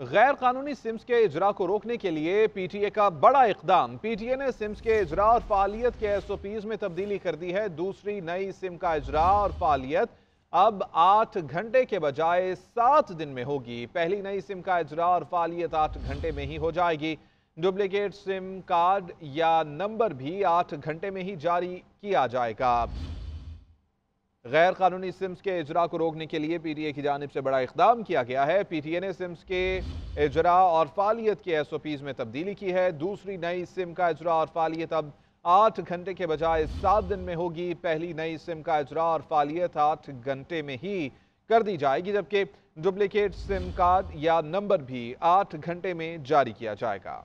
गैर कानूनी सिम्स के इजरा को रोकने के लिए पीटीए का बड़ा इकदाम पीटीए ने सिम्स के इजरा और फालियत के एस ओ पीज में तब्दीली कर दी है दूसरी नई सिम का इजरा और फालियत अब आठ घंटे के बजाय सात दिन में होगी पहली नई सिम का इजरा और फालियत आठ घंटे में ही हो जाएगी डुप्लीकेट सिम कार्ड या नंबर भी आठ घंटे में ही जारी किया जाएगा गैर कानूनी सिम्स के इजरा को रोकने के लिए पी टी ए की जानब से बड़ा इकदाम किया गया है पी टी ए ने सिम्स के इजरा और फालियत के एस ओ पीज़ में तब्दीली की है दूसरी नई सिम का इजरा और फालियत अब आठ घंटे के बजाय सात दिन में होगी पहली नई सिम का इजरा और फालियत आठ घंटे में ही कर दी जाएगी जबकि डुप्लीकेट सिम कार्ड या नंबर भी आठ घंटे में जारी किया जाएगा